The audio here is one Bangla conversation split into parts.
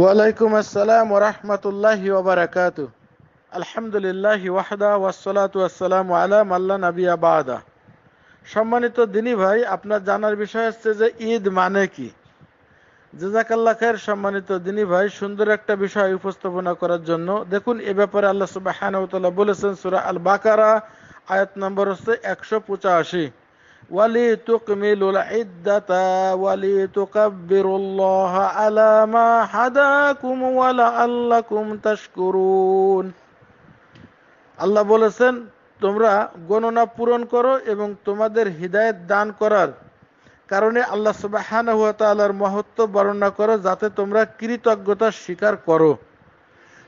ওয়ালাইকুম আসসালাম ওরহমতুল্লাহি ওবরাকাত আলহামদুলিল্লাহ ওয়াহদা ওয়াসলাত আসসালাম আলাম আল্লাহ নবী আবাদা সম্মানিত দিনী ভাই আপনার জানার বিষয় হচ্ছে যে ঈদ মানে কি জেজাকাল্লা খের সম্মানিত দিনী ভাই সুন্দর একটা বিষয় উপস্থাপনা করার জন্য দেখুন এ ব্যাপারে আল্লাহ সুবাহ বলেছেন সুরা আল বাকারা আয়াত নম্বর হচ্ছে একশো পঁচাশি ولتكملوا العدة ولتكبروا الله على ما حداكم ولعلكم تشكرون আল্লাহ বলেছেন তোমরা গণনা পূরণ করো এবং তোমাদের হৃদায়ত দান করার কারণে আল্লাহ সুবাহান তালার মহত্ব বর্ণনা করো যাতে তোমরা কৃতজ্ঞতা স্বীকার করো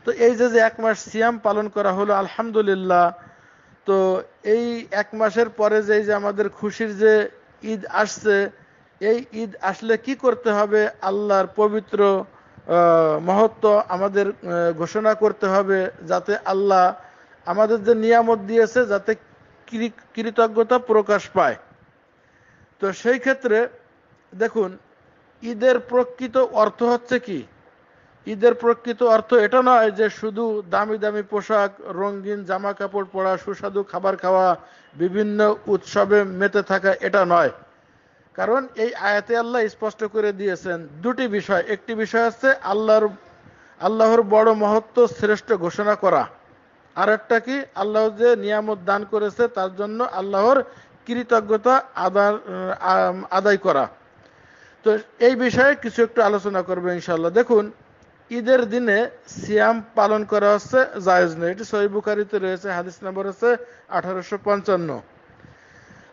তো এই যে যে এক মাস সিয়াম পালন করা হলো আলহামদুলিল্লাহ তো এই এক মাসের পরে যে যে আমাদের খুশির যে ঈদ আসছে এই ঈদ আসলে কি করতে হবে আল্লাহর পবিত্র মহত্ব আমাদের ঘোষণা করতে হবে যাতে আল্লাহ আমাদের যে নিয়ামত দিয়েছে যাতে কৃতজ্ঞতা প্রকাশ পায় তো সেই ক্ষেত্রে দেখুন ঈদের প্রকৃত অর্থ হচ্ছে কি ঈদের প্রকৃত অর্থ এটা নয় যে শুধু দামি দামি পোশাক রঙিন জামা কাপড় পরা সুস্বাদু খাবার খাওয়া বিভিন্ন উৎসবে মেতে থাকা এটা নয় কারণ এই আয়াতে আল্লাহ স্পষ্ট করে দিয়েছেন দুটি বিষয় একটি বিষয় হচ্ছে আল্লাহর আল্লাহর বড় মহত্ব শ্রেষ্ঠ ঘোষণা করা আর একটা কি আল্লাহ যে নিয়ামত দান করেছে তার জন্য আল্লাহর কৃতজ্ঞতা আদার আদায় করা তো এই বিষয়ে কিছু একটু আলোচনা করবে ইনশাল্লাহ দেখুন ঈদের দিনে সিয়াম পালন করা হচ্ছে জায়েজ নেই এটি সহি বুখারিতে রয়েছে হাদিস নম্বর হচ্ছে আঠারোশো পঞ্চান্ন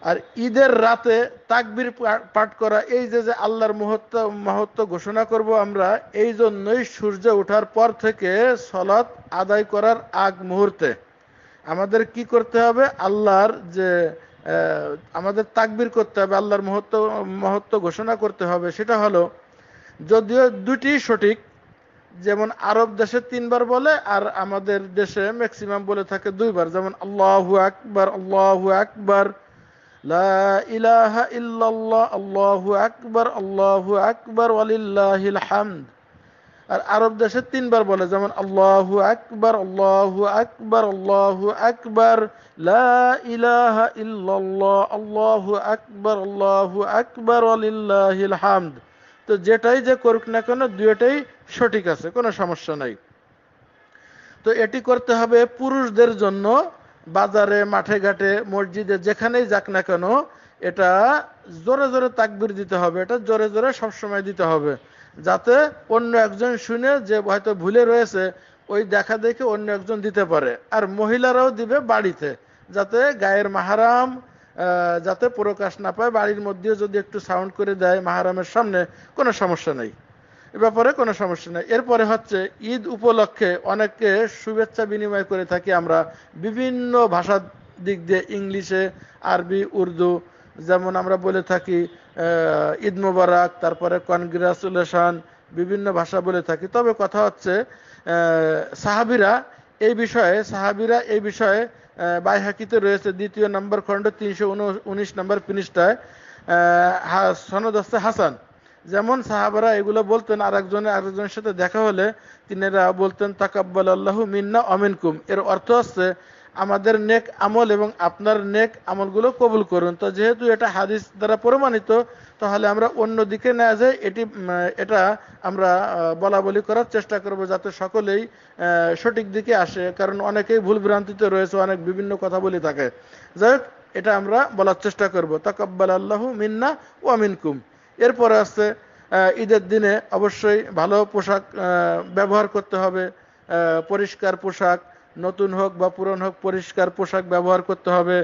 আর ঈদের রাতে তাকবির পাঠ করা এই যে যে আল্লাহর মহত্ব মহত্ব ঘোষণা করব আমরা এই জন্যই সূর্য ওঠার পর থেকে সলাৎ আদায় করার আগ মুহূর্তে আমাদের কি করতে হবে আল্লাহর যে আমাদের তাকবির করতে হবে আল্লাহর মহত্ব মহত্ব ঘোষণা করতে হবে সেটা হলো যদিও দুটি সঠিক যেমন আরব দেশে তিনবার বলে আর আমাদের দেশে ম্যাক্সিমাম বলে থাকে দুইবার যেমন আল্লাহু আকবার আল্লাহু আকবার আল্লাহু আকবার আল্লাহু আকবার ওয়ালিল্লাহিল হামদ আর আরব দেশে তিনবার বলে যেমন আল্লাহু আকবার আল্লাহু আকবার আল্লাহু আকবার ইলাহা ইল্লাল্লাহ আল্লাহু আকবার আল্লাহু আকবার ওয়ালিল্লাহিল হামদ তো যেটাই যে করুক না কেন দুটাই সঠিক আছে কোনো সমস্যা নাই তো এটি করতে হবে পুরুষদের জন্য বাজারে মাঠে ঘাটে মসজিদে যেখানেই যাক না কেন এটা জোরে জোরে তাকবির দিতে হবে এটা জোরে জোরে সবসময় দিতে হবে যাতে অন্য একজন শুনে যে হয়তো ভুলে রয়েছে ওই দেখা দেখে অন্য একজন দিতে পারে আর মহিলারাও দিবে বাড়িতে যাতে গায়ের মাহারাম যাতে প্রকাশ না পায় বাড়ির মধ্যেও যদি একটু সাউন্ড করে দেয় মাহারামের সামনে কোনো সমস্যা নেই এ ব্যাপারে কোনো সমস্যা নেই এরপরে হচ্ছে ঈদ উপলক্ষে অনেকে শুভেচ্ছা বিনিময় করে থাকি আমরা বিভিন্ন ভাষার দিক দিয়ে ইংলিশে আরবি উর্দু যেমন আমরা বলে থাকি ঈদ মোবারক তারপরে কনগ্রাচুলেশন বিভিন্ন ভাষা বলে থাকি তবে কথা হচ্ছে সাহাবিরা এই বিষয়ে সাহাবিরা এই বিষয়ে বাইহাকিতে রয়েছে দ্বিতীয় নম্বর খণ্ড তিনশো উনিশ নম্বর পৃষ্ঠায় সনদ হাসান যেমন সাহাবারা এগুলো বলতেন আর একজনে আরেকজনের সাথে দেখা হলে তিনি বলতেন তাকাব্বাল আল্লাহ মিন্না অমিনকুম এর অর্থ হচ্ছে আমাদের নেক আমল এবং আপনার নেক আমলগুলো কবুল করুন তো যেহেতু এটা হাদিস দ্বারা প্রমাণিত তাহলে আমরা অন্য দিকে না যাই এটি এটা আমরা বলা বলি করার চেষ্টা করব যাতে সকলেই সঠিক দিকে আসে কারণ অনেকেই ভুল ভ্রান্তিতে রয়েছে অনেক বিভিন্ন কথা বলি থাকে যাই এটা আমরা বলার চেষ্টা করব তাকাব্বাল আল্লাহ মিন্না ও কুম এরপরে আছে ঈদের দিনে অবশ্যই ভালো পোশাক ব্যবহার করতে হবে পরিষ্কার পোশাক নতুন হোক বা পুরন হোক পরিষ্কার পোশাক ব্যবহার করতে হবে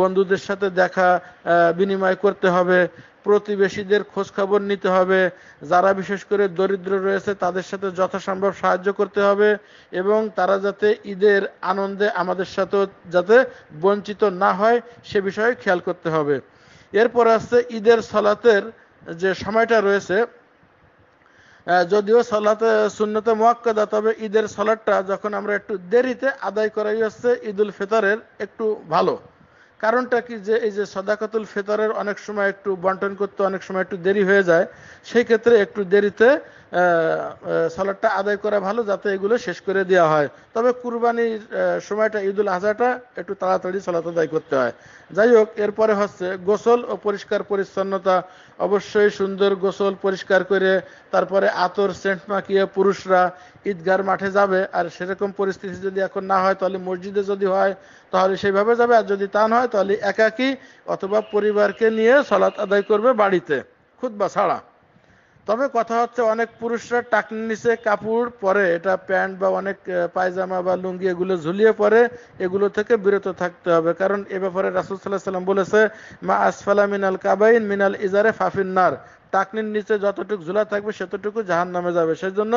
বন্ধুদের সাথে দেখা বিনিময় করতে হবে প্রতিবেশীদের খোঁজ খবর নিতে হবে যারা বিশেষ করে দরিদ্র রয়েছে তাদের সাথে যথাসম্ভব সাহায্য করতে হবে এবং তারা যাতে ঈদের আনন্দে আমাদের সাথেও যাতে বঞ্চিত না হয় সে বিষয়ে খেয়াল করতে হবে এরপর আসছে ঈদের সলাতের যে সময়টা রয়েছে যদিও সলাতে সুন্নতে মোয়াক্কাদা তবে ঈদের সলাটটা যখন আমরা একটু দেরিতে আদায় করাই হচ্ছে ঈদুল ফেতরের একটু ভালো কারণটা কি যে এই যে সদাকাতুল ফেতরের অনেক সময় একটু বন্টন করতে অনেক সময় একটু দেরি হয়ে যায় সেই ক্ষেত্রে একটু দেরিতে সালাদটা আদায় করা ভালো যাতে এগুলো শেষ করে দেওয়া হয় তবে কুরবানির সময়টা ঈদুল আজহাটা একটু তাড়াতাড়ি সালাত আদায় করতে হয় যাই হোক এরপরে হচ্ছে গোসল ও পরিষ্কার পরিচ্ছন্নতা অবশ্যই সুন্দর গোসল পরিষ্কার করে তারপরে আতর সেন্ট মাখিয়ে পুরুষরা ঈদগার মাঠে যাবে আর সেরকম পরিস্থিতি যদি এখন না হয় তাহলে মসজিদে যদি হয় তাহলে সেইভাবে যাবে আর যদি তা না হয় তাহলে একাকি অথবা পরিবারকে নিয়ে সলাৎ আদায় করবে বাড়িতে খুদ্া ছাড়া তবে কথা হচ্ছে অনেক পুরুষরা টাকনির নিচে কাপড় পরে এটা প্যান্ট বা অনেক পায়জামা বা লুঙ্গি এগুলো ঝুলিয়ে পরে এগুলো থেকে বিরত থাকতে হবে কারণ এ ব্যাপারে রাসুল সাল্লাহ সাল্লাম বলেছে মা আসফালা মিনাল কাবাইন মিনাল ইজারে ফাফিন্নার টাকনির নিচে যতটুকু ঝুলা থাকবে সেতটুকু জাহান নামে যাবে সেই জন্য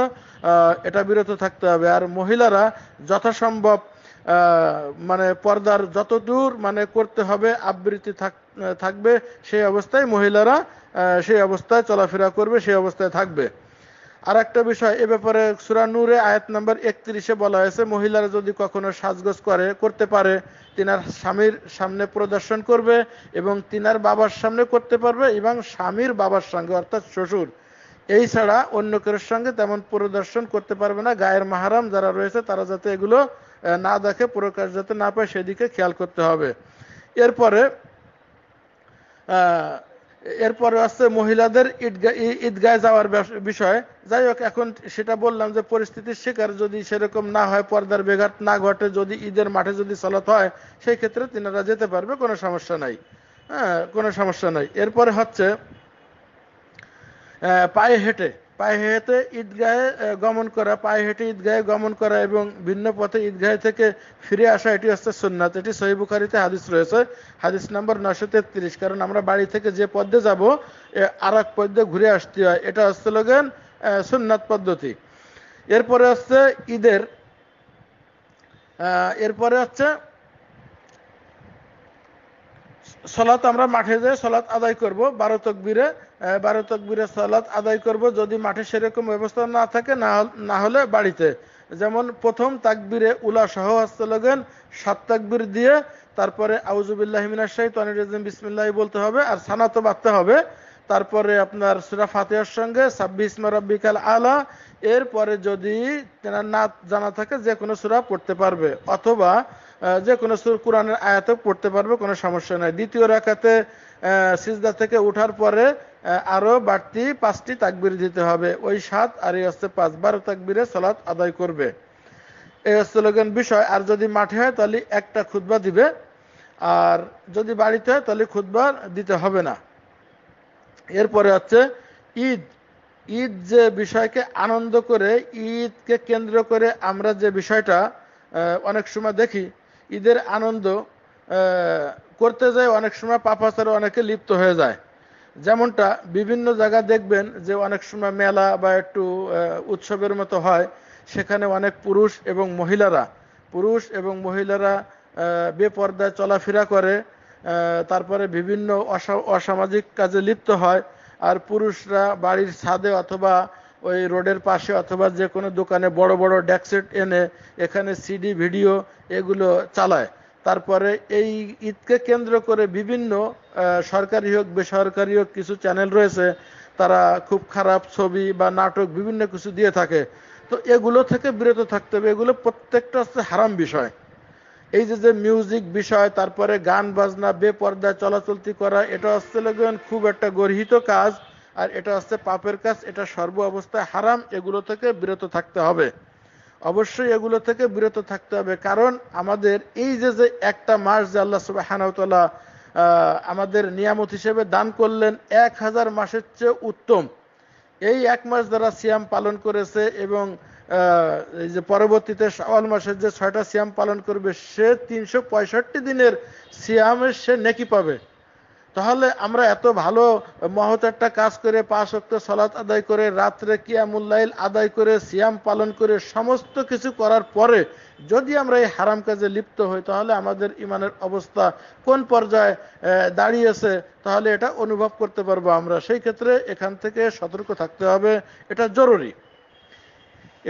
এটা বিরত থাকতে হবে আর মহিলারা যথাসম্ভব মানে পর্দার যত দূর মানে করতে হবে আবৃত্তি থাকবে সেই অবস্থায় মহিলারা সেই অবস্থায় চলাফেরা করবে সেই অবস্থায় থাকবে আর একটা বিষয় এ ব্যাপারে সুরানুরে আয়াত নাম্বার একত্রিশে বলা হয়েছে মহিলারা যদি কখনো সাজগোজ করে করতে পারে তিনার স্বামীর সামনে প্রদর্শন করবে এবং তিনার বাবার সামনে করতে পারবে এবং স্বামীর বাবার সঙ্গে অর্থাৎ শ্বশুর এই ছাড়া অন্য কারোর সঙ্গে তেমন প্রদর্শন করতে পারবে না গায়ের মাহারাম যারা রয়েছে তারা যাতে এগুলো না দেখে প্রকাশ যাতে না পায় সেদিকে খেয়াল করতে হবে এরপরে এরপরে আসছে মহিলাদের ঈদগায় যাওয়ার বিষয় যাই হোক এখন সেটা বললাম যে পরিস্থিতির শিকার যদি সেরকম না হয় পর্দার বেঘাত না ঘটে যদি ঈদের মাঠে যদি চলত হয় সেই ক্ষেত্রে তিনারা যেতে পারবে কোনো সমস্যা নাই হ্যাঁ কোনো সমস্যা নাই এরপরে হচ্ছে পায়ে হেঁটে পায়ে হেঁটে ঈদগাহে গমন করা পায়ে হেঁটে ঈদগাহে গমন করা এবং ভিন্ন পথে ঈদগাহে থেকে ফিরে আসা এটি হচ্ছে সোননাথ এটি সহিবুখারিতে হাদিস রয়েছে হাদিস নাম্বার নশো তেত্রিশ কারণ আমরা বাড়ি থেকে যে পদ্মে যাব আর এক পদ্মে ঘুরে আসতে হয় এটা হচ্ছে লোকেন সোননাথ পদ্ধতি এরপরে হচ্ছে ঈদের এরপরে হচ্ছে সলাত আমরা মাঠে যেয়ে সলাত আদায় করব বারো তকবিরে বারো তকবিরে সলাত আদায় করব যদি মাঠে সেরকম ব্যবস্থা না থাকে না হলে বাড়িতে যেমন প্রথম তাকবিরে উলা সহ লাগেন সাত তাকবির দিয়ে তারপরে আউজুবিল্লাহমিনা শাহিদ অনিরাজিম বিসমিল্লাহ বলতে হবে আর তো বাঁধতে হবে তারপরে আপনার সুরা ফাতেহার সঙ্গে ছাব্বিশ মারাবিকাল আলা এরপরে যদি না জানা থাকে যে কোনো সুরা পড়তে পারবে অথবা যে কোনো সুর কোরআনের আয়াতে পড়তে পারবে কোনো সমস্যা নাই দ্বিতীয় রাখাতে সিজদা থেকে উঠার পরে আরও বাড়তি পাঁচটি তাকবির দিতে হবে ওই সাত আর এই হচ্ছে পাঁচ বারো তাকবিরে সলাৎ আদায় করবে এই স্লোগান বিষয় আর যদি মাঠে হয় তাহলে একটা খুদ্া দিবে আর যদি বাড়িতে হয় তাহলে খুদ্া দিতে হবে না এরপরে হচ্ছে ঈদ ঈদ যে বিষয়কে আনন্দ করে ঈদকে কেন্দ্র করে আমরা যে বিষয়টা অনেক সময় দেখি ঈদের আনন্দ করতে যায় অনেক সময় পাপাচারে অনেকে লিপ্ত হয়ে যায় যেমনটা বিভিন্ন জায়গা দেখবেন যে অনেক সময় মেলা বা একটু উৎসবের মতো হয় সেখানে অনেক পুরুষ এবং মহিলারা পুরুষ এবং মহিলারা বেপর্দায় চলাফেরা করে তারপরে বিভিন্ন অসামাজিক কাজে লিপ্ত হয় আর পুরুষরা বাড়ির ছাদে অথবা ওই রোডের পাশে অথবা যে কোনো দোকানে বড় বড় ডেক্সেট এনে এখানে সিডি ভিডিও এগুলো চালায় তারপরে এই ঈদকে কেন্দ্র করে বিভিন্ন সরকারি হোক বেসরকারি হোক কিছু চ্যানেল রয়েছে তারা খুব খারাপ ছবি বা নাটক বিভিন্ন কিছু দিয়ে থাকে তো এগুলো থেকে বিরত থাকতে হবে এগুলো প্রত্যেকটা হচ্ছে হারাম বিষয় এই যে যে মিউজিক বিষয় তারপরে গান বাজনা বেপর্দায় চলাচলতি করা এটা হচ্ছে খুব একটা গর্হিত কাজ আর এটা হচ্ছে পাপের কাজ এটা সর্ব অবস্থায় হারাম এগুলো থেকে বিরত থাকতে হবে অবশ্যই এগুলো থেকে বিরত থাকতে হবে কারণ আমাদের এই যে যে একটা মাস যে আল্লাহ সুবাহানতলা আমাদের নিয়ামত হিসেবে দান করলেন এক হাজার মাসের চেয়ে উত্তম এই এক মাস যারা সিয়াম পালন করেছে এবং এই যে পরবর্তীতে শাওয়াল মাসের যে ছয়টা সিয়াম পালন করবে সে তিনশো দিনের সিয়ামের সে নেকি পাবে তাহলে আমরা এত ভালো মহত একটা কাজ করে পাঁচ অক্ত সলাৎ আদায় করে রাত্রে কিয়ামুল্লাইল আদায় করে সিয়াম পালন করে সমস্ত কিছু করার পরে যদি আমরা এই হারাম কাজে লিপ্ত হই তাহলে আমাদের ইমানের অবস্থা কোন পর্যায়ে দাঁড়িয়েছে তাহলে এটা অনুভব করতে পারবো আমরা সেই ক্ষেত্রে এখান থেকে সতর্ক থাকতে হবে এটা জরুরি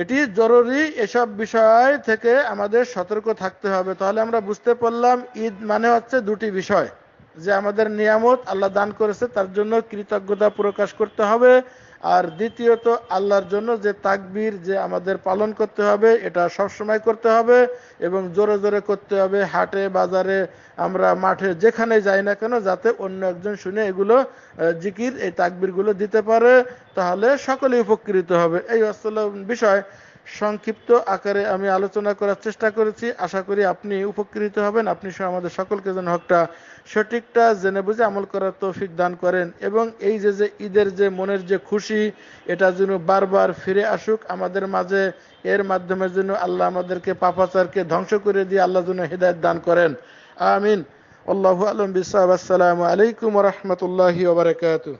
এটি জরুরি এসব বিষয় থেকে আমাদের সতর্ক থাকতে হবে তাহলে আমরা বুঝতে পারলাম ঈদ মানে হচ্ছে দুটি বিষয় যে আমাদের নিয়ামত আল্লাহ দান করেছে তার জন্য কৃতজ্ঞতা প্রকাশ করতে হবে আর দ্বিতীয়ত আল্লাহর জন্য যে তাকবীর যে আমাদের পালন করতে হবে এটা সবসময় করতে হবে এবং জোরে জোরে করতে হবে হাটে বাজারে আমরা মাঠে যেখানে যাই না কেন যাতে অন্য একজন শুনে এগুলো জিকির এই তাকবীরগুলো দিতে পারে তাহলে সকলে উপকৃত হবে এই আসলে বিষয় সংক্ষিপ্ত আকারে আমি আলোচনা করার চেষ্টা করেছি আশা করি আপনি উপকৃত হবেন আপনি সহ আমাদের সকলকে যেন হকটা সঠিকটা জেনে বুঝে আমল করার তৌফিক দান করেন এবং এই যে যে ঈদের যে মনের যে খুশি এটা যেন বারবার ফিরে আসুক আমাদের মাঝে এর মাধ্যমে যেন আল্লাহ আমাদেরকে পাপাচারকে ধ্বংস করে দিয়ে আল্লাহ যেন হৃদায়ত দান করেন আমিন আল্লাহ আলম বিসাহ আসসালামু আলাইকুম রহমতুল্লাহি ওবরাকাতু